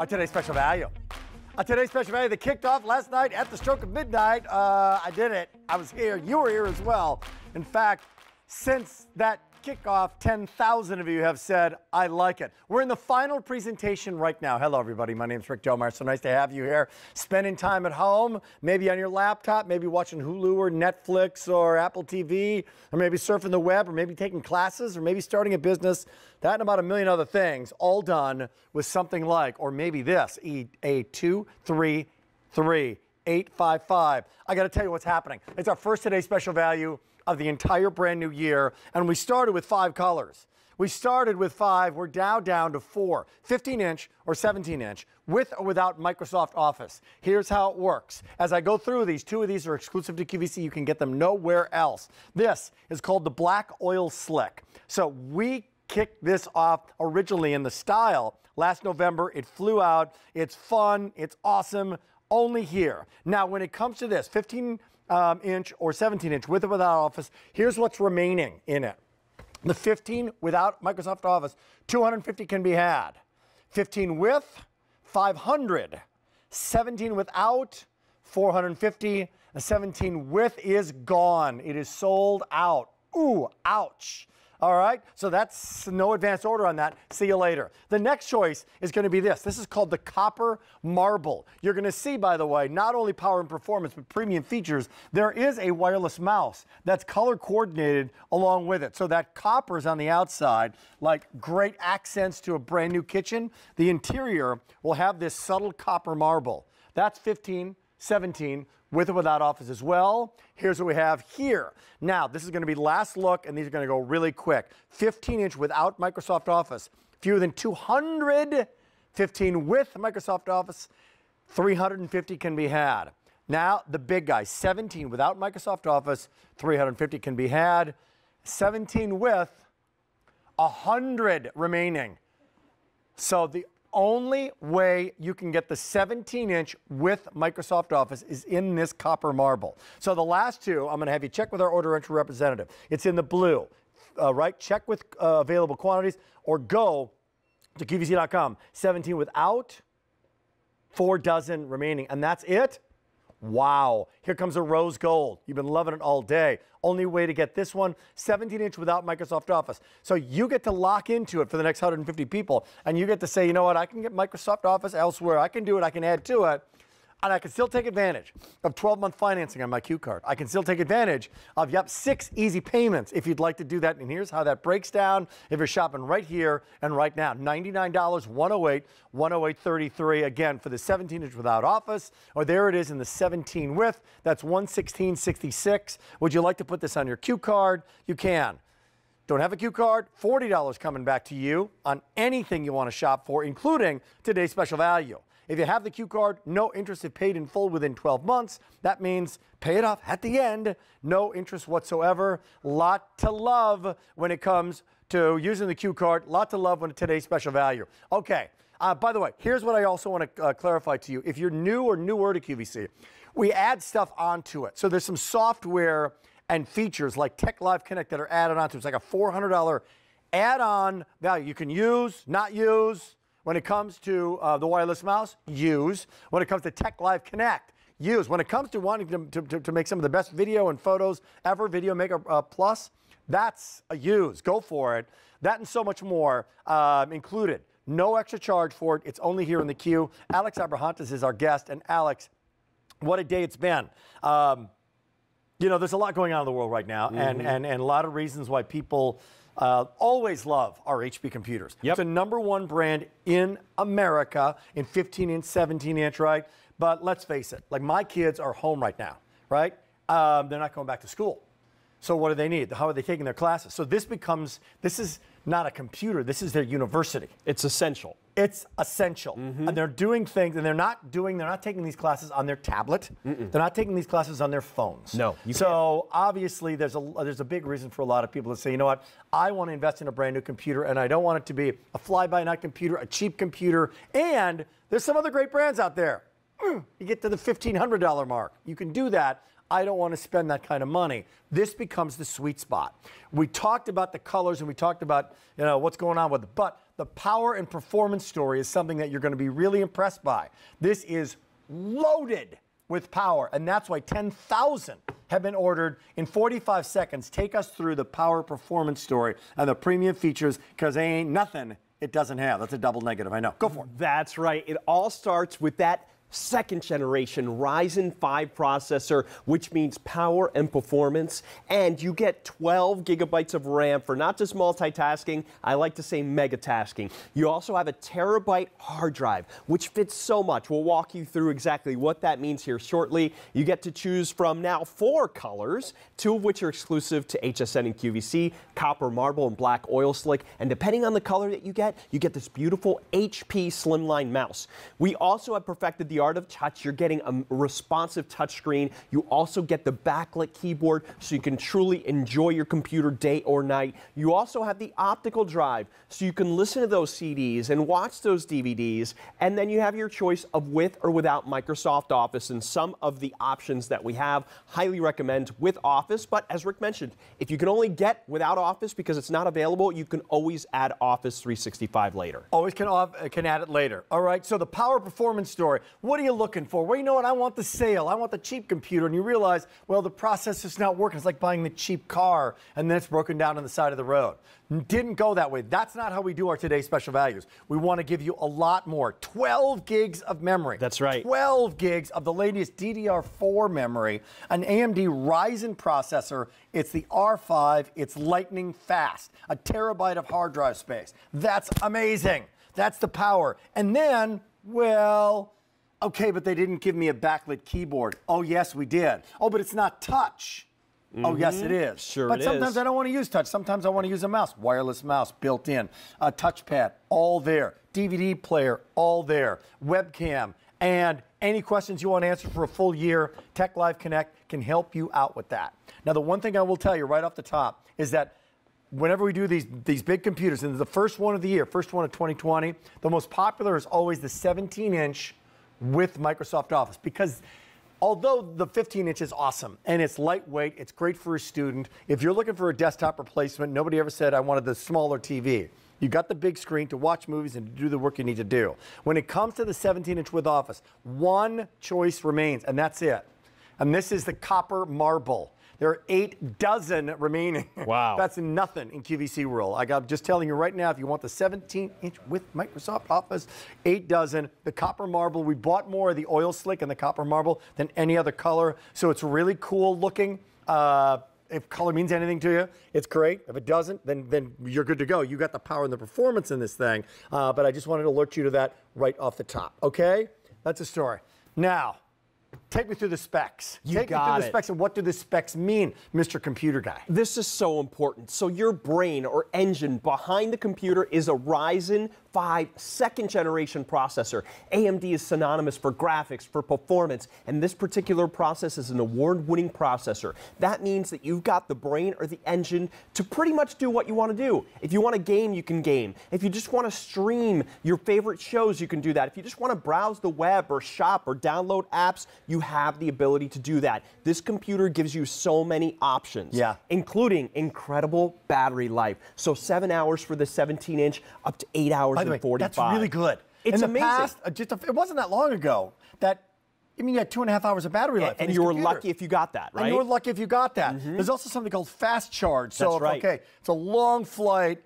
our today's special value. Our today's special value that kicked off last night at the stroke of midnight. Uh, I did it. I was here. You were here as well. In fact, since that kickoff, 10,000 of you have said, I like it. We're in the final presentation right now. Hello, everybody. My name is Rick Delmar. So nice to have you here. Spending time at home, maybe on your laptop, maybe watching Hulu or Netflix or Apple TV, or maybe surfing the web, or maybe taking classes, or maybe starting a business. That and about a million other things, all done with something like, or maybe this, A233. 855. I got to tell you what's happening. It's our first today special value of the entire brand new year. And we started with five colors. We started with five. We're now down to four, 15 inch or 17 inch, with or without Microsoft Office. Here's how it works. As I go through these, two of these are exclusive to QVC. You can get them nowhere else. This is called the Black Oil Slick. So we kicked this off originally in the style last November. It flew out. It's fun. It's awesome. Only here. Now, when it comes to this, 15 um, inch or 17 inch with or without Office. Here's what's remaining in it. The 15 without Microsoft Office, 250 can be had. 15 with, 500. 17 without, 450. The 17 with is gone. It is sold out. Ooh, ouch. All right, so that's no advance order on that. See you later. The next choice is going to be this. This is called the Copper Marble. You're going to see, by the way, not only power and performance, but premium features. There is a wireless mouse that's color coordinated along with it. So that copper is on the outside, like great accents to a brand new kitchen. The interior will have this subtle copper marble. That's 15, 17, with or without office as well. Here's what we have here. Now, this is going to be last look, and these are going to go really quick. 15-inch without Microsoft Office. Fewer than 215 with Microsoft Office. 350 can be had. Now, the big guy, 17 without Microsoft Office, 350 can be had. 17 with, 100 remaining. So the only way you can get the 17 inch with Microsoft Office is in this copper marble. So the last two, I'm going to have you check with our order entry representative. It's in the blue, uh, right? Check with uh, available quantities or go to QVC.com. 17 without, four dozen remaining. And that's it Wow. Here comes a rose gold. You've been loving it all day. Only way to get this one, 17 inch without Microsoft Office. So you get to lock into it for the next 150 people and you get to say, you know what, I can get Microsoft Office elsewhere. I can do it. I can add to it and I can still take advantage of 12 month financing on my Q card. I can still take advantage of, yep, six easy payments if you'd like to do that. And here's how that breaks down if you're shopping right here and right now $99, 108 108 33 Again, for the 17 inch without office, or there it is in the 17 with, that's 116.66. Would you like to put this on your Q card? You can. Don't have a Q card? $40 coming back to you on anything you want to shop for, including today's special value. If you have the Q card, no interest is paid in full within 12 months. That means pay it off at the end, no interest whatsoever. Lot to love when it comes to using the Q card. Lot to love when today's special value. Okay. Uh, by the way, here's what I also want to uh, clarify to you. If you're new or newer to QVC, we add stuff onto it. So there's some software and features like Tech Live Connect that are added onto it. It's like a $400 add-on value you can use, not use, when it comes to uh, the wireless mouse, use. When it comes to Tech Live Connect, use. When it comes to wanting to, to, to make some of the best video and photos ever, Video Maker uh, Plus, that's a use. Go for it. That and so much more um, included. No extra charge for it. It's only here in the queue. Alex Abrahantes is our guest. And Alex, what a day it's been. Um, you know, there's a lot going on in the world right now, mm -hmm. and, mm-hmm. and, and a lot of reasons why people uh, always love our HP computers. Yep. It's the number one brand in America in 15 inch, 17 inch, right? But let's face it, like my kids are home right now, right? Um, they're not going back to school. So what do they need? How are they taking their classes? So this becomes, this is not a computer. This is their university. It's essential. It's essential. Mm -hmm. And they're doing things, and they're not doing, they're not taking these classes on their tablet. Mm -mm. They're not taking these classes on their phones. No. so can't. obviously, there's a, there's a big reason for a lot of people to say, you know what, I want to invest in a brand new computer, and I don't want it to be a fly by night computer, a cheap computer, and there's some other great brands out there. You get to the $1,500 mark. You can do that. I don't want to spend that kind of money. This becomes the sweet spot. We talked about the colors and we talked about, you know, what's going on with it, but the power and performance story is something that you're going to be really impressed by. This is loaded with power, and that's why 10,000 have been ordered in 45 seconds. Take us through the power performance story and the premium features because ain't nothing it doesn't have. That's a double negative, I know. Go for it. That's right. It all starts with that second generation Ryzen 5 processor, which means power and performance. And you get 12 gigabytes of RAM for not just multitasking, I like to say megatasking. You also have a terabyte hard drive, which fits so much. We'll walk you through exactly what that means here shortly. You get to choose from now four colors, two of which are exclusive to HSN and QVC, copper marble and black oil slick. And depending on the color that you get, you get this beautiful HP slimline mouse. We also have perfected the Art of touch. You're getting a responsive touchscreen. You also get the backlit keyboard so you can truly enjoy your computer day or night. You also have the optical drive so you can listen to those CDs and watch those DVDs. And then you have your choice of with or without Microsoft Office and some of the options that we have. Highly recommend with Office, but as Rick mentioned, if you can only get without Office because it's not available, you can always add Office 365 later. Always can, uh, can add it later. All right, so the power performance story. What are you looking for? Well, you know what? I want the sale. I want the cheap computer. And you realize, well, the process is not working. It's like buying the cheap car and then it's broken down on the side of the road. Didn't go that way. That's not how we do our today's special values. We want to give you a lot more 12 gigs of memory. That's right. 12 gigs of the latest DDR4 memory, an AMD Ryzen processor. It's the R5, it's lightning fast, a terabyte of hard drive space. That's amazing. That's the power. And then, well, Okay, but they didn't give me a backlit keyboard. Oh, yes, we did. Oh, but it's not touch. Mm -hmm. Oh, yes, it mm-hmm. is. Sure, But sometimes is. I don't want to use touch. Sometimes I want to use a mouse, wireless mouse, built in, a touchpad, all there. DVD player, all there. Webcam, and any questions you want answered for a full year, Tech Live Connect can help you out with that. Now, the one thing I will tell you right off the top is that whenever we do these these big computers, and the first one of the year, first one of 2020, the most popular is always the 17 inch with Microsoft Office because although the 15 inch is awesome and it's lightweight, it's great for a student. If you're looking for a desktop replacement, nobody ever said I wanted the smaller TV. You got the big screen to watch movies and to do the work you need to do. When it comes to the 17 inch with Office, one choice remains, and that's it. And this is the copper marble. There are eight dozen remaining. Wow. That's nothing in QVC world. I am just telling you right now, if you want the 17-inch with Microsoft Office, eight dozen. The copper marble, we bought more of the oil slick and the copper marble than any other color, so it's really cool looking. Uh, if color means anything to you, it's great. If it doesn't, then then you're good to go. You got the power and the performance in this thing. Uh, but I just wanted to alert you to that right off the top. Okay, that's a story. Now. Take me through the specs. You Take me through it. the specs and what do the specs mean, Mr. Computer Guy? This is so important. So your brain or engine behind the computer is a Ryzen 5 second generation processor. AMD is synonymous for graphics, for performance, and this particular process is an award winning processor. That means that you've got the brain or the engine to pretty much do what you want to do. If you want to game, you can game. If you just want to stream your favorite shows, you can do that. If you just want to browse the web or shop or download apps, you have the ability to do that. This computer gives you so many options, yeah. including incredible battery life. So seven hours for the 17 inch, up to eight hours by the way, that's really good. It's In the amazing. Past, uh, just a, it wasn't that long ago that I mean, you had two and a half hours of battery life. And, you were lucky if you got that, right? And you were lucky if you got that. Mm -hmm. There's also something called fast charge. So, That's right. okay, it's a long flight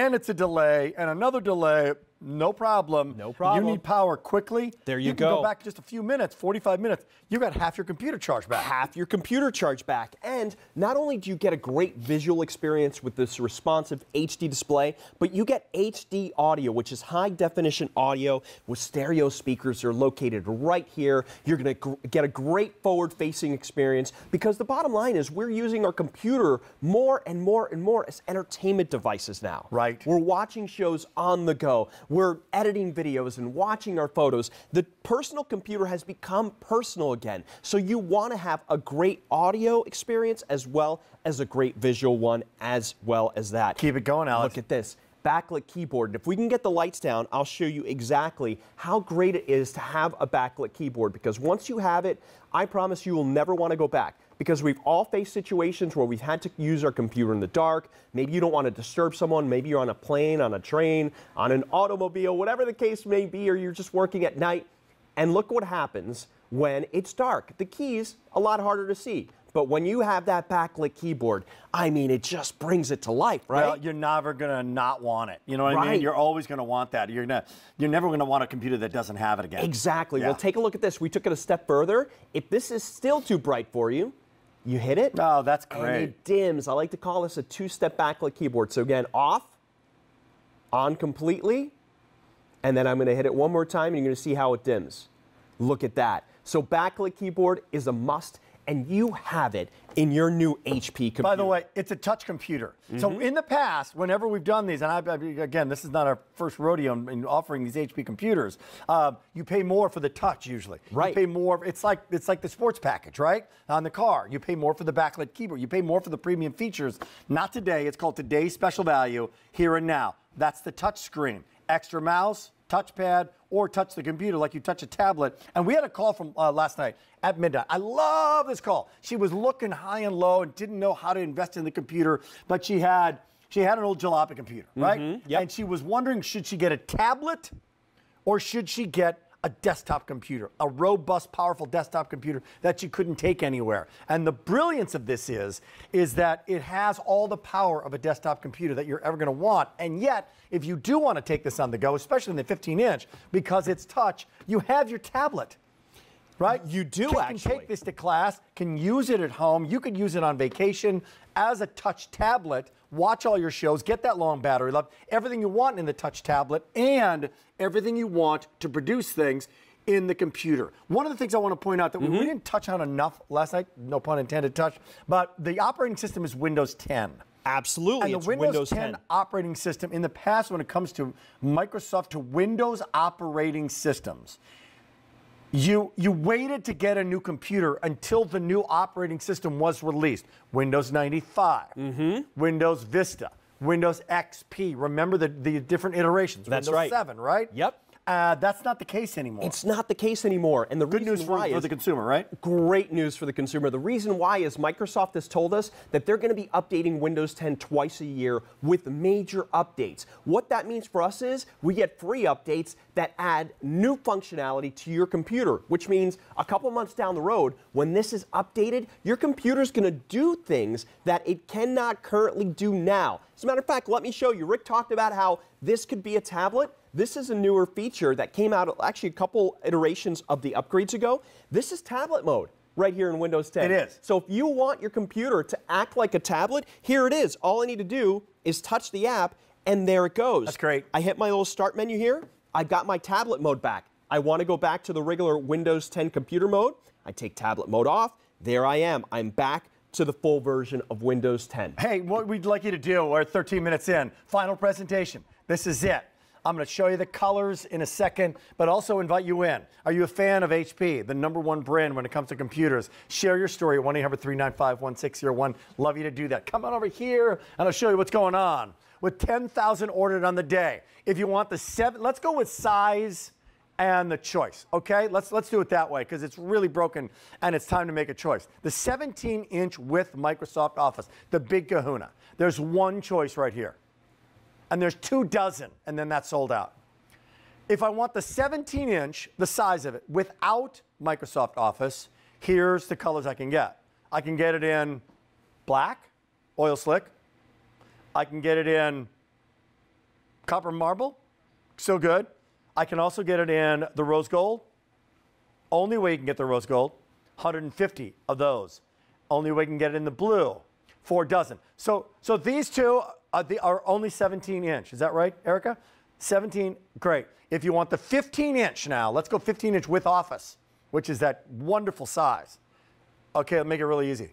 and it's a delay and another delay no problem. No problem. You need power quickly. There you, you go. go back just a few minutes, 45 minutes. You got half your computer charge back. Half your computer charge back. And not only do you get a great visual experience with this responsive HD display, but you get HD audio, which is high definition audio with stereo speakers that are located right here. You're going to get a great forward facing experience because the bottom line is we're using our computer more and more and more as entertainment devices now. Right. We're watching shows on the go. We're editing videos and watching our photos. The personal computer has become personal again. So you want to have a great audio experience as well as a great visual one as well as that. Keep it going, Alex. Look at this backlit keyboard. And if we can get the lights down, I'll show you exactly how great it is to have a backlit keyboard because once you have it, I promise you will never want to go back because we've all faced situations where we've had to use our computer in the dark. Maybe you don't want to disturb someone. Maybe you're on a plane, on a train, on an automobile, whatever the case may be, or you're just working at night. And look what happens when it's dark. The keys, a lot harder to see. But when you have that backlit keyboard, I mean, it just brings it to life, right? Well, you're never gonna not want it. You know what right. I mean? You're always gonna want that. You're gonna, you're never gonna want a computer that doesn't have it again. Exactly. Yeah. Well, take a look at this. We took it a step further. If this is still too bright for you, you hit it. Oh, that's great. it dims. I like to call this a two-step backlit keyboard. So again, off, on completely, and then I'm going to hit it one more time, and you're going to see how it dims. Look at that. So backlit keyboard is a must and you have it in your new HP computer. By the way, it's a touch computer. Mm -hmm. So mm-hmm. in the past, whenever we've done these, and I, again, this is not our first rodeo in, offering these HP computers. Uh, you pay more for the touch usually. Right. You pay more. It's like it's like the sports package, right? On the car, you pay more for the backlit keyboard. You pay more for the premium features. Not today. It's called today's special value here and now. That's the touch screen. Extra mouse, touchpad or touch the computer like you touch a tablet. And we had a call from uh, last night at midnight. I love this call. She was looking high and low and didn't know how to invest in the computer, but she had she had an old jalopy computer, right? Mm -hmm, yep. And she was wondering should she get a tablet or should she get a desktop computer, a robust, powerful desktop computer that you couldn't take anywhere. And the brilliance of this is, is that it has all the power of a desktop computer that you're ever going to want. And yet, if you do want to take this on the go, especially in the 15 inch, because it's touch, you have your tablet. Right? You do you actually. can take this to class, can use it at home. You could use it on vacation as a touch tablet. Watch all your shows, get that long battery life, everything you want in the touch tablet, and everything you want to produce things in the computer. One of the things I want to point out that mm -hmm. we mm-hmm. didn't touch on enough last night, no pun intended touch, but the operating system is Windows 10. Absolutely. And the Windows, Windows 10, 10, operating system, in the past, when it comes to Microsoft to Windows operating systems, you, you waited to get a new computer until the new operating system was released. Windows 95, mm -hmm. Windows Vista, Windows XP. Remember the, the different iterations. That's Windows right. 7, right? Yep. Uh, that's not the case anymore. It's not the case anymore. And the good news for, for the consumer, right? Great news for the consumer. The reason why is Microsoft has told us that they're going to be updating Windows 10 twice a year with major updates. What that means for us is we get free updates that add new functionality to your computer, which means a couple months down the road, when this is updated, your computer's going to do things that it cannot currently do now. As a matter of fact, let me show you. Rick talked about how this could be a tablet. This is a newer feature that came out actually a couple iterations of the upgrades ago. This is tablet mode right here in Windows 10. It is. So if you want your computer to act like a tablet, here it is. All I need to do is touch the app, and there it goes. That's great. I hit my little start menu here. I've got my tablet mode back. I want to go back to the regular Windows 10 computer mode. I take tablet mode off. There I am. I'm back to the full version of Windows 10. Hey, what we'd like you to do, we're 13 minutes in, final presentation. This is it. I'm going to show you the colors in a second, but also invite you in. Are you a fan of HP, the number one brand when it comes to computers? Share your story at 1 800 395 1601. Love you to do that. Come on over here, and I'll show you what's going on with 10,000 ordered on the day. If you want the seven, let's go with size and the choice. Okay, let's let's do it that way because it's really broken and it's time to make a choice. The 17-inch with Microsoft Office, the big Kahuna. There's one choice right here, and there's two dozen, and then that's sold out. If I want the 17-inch, the size of it, without Microsoft Office, here's the colors I can get. I can get it in black, oil slick. I can get it in copper marble, still good. I can also get it in the rose gold. Only way you can get the rose gold, 150 of those. Only way you can get it in the blue, four dozen. So, so these two are, uh, the, are only 17 inch. Is that right, Erica? 17, great. If you want the 15 inch now, let's go 15 inch with office, which is that wonderful size. Okay, make it really easy.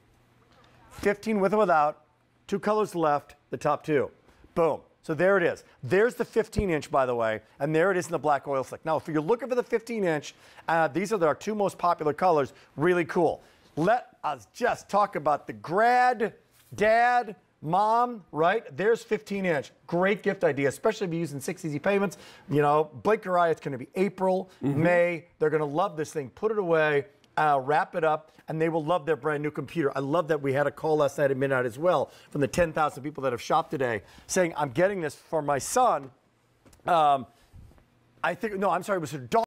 15 with or without, two colors left, the top two. Boom. So there it is. There's the 15 inch, by the way, and there it is in the black oil slick. Now, if you're looking for the 15 inch, uh, these are our two most popular colors. Really cool. Let us just talk about the grad, dad, mom, right? There's 15 inch. Great gift idea, especially if you're using six easy payments. You know, blink your eye, it's gonna be April, mm -hmm. May. They're gonna love this thing. Put it away uh, wrap it up, and they will love their brand new computer. I love that we had a call last night at midnight as well from the 10,000 people that have shopped today saying, I'm getting this for my son. Um, I think, no, I'm sorry, it was her daughter.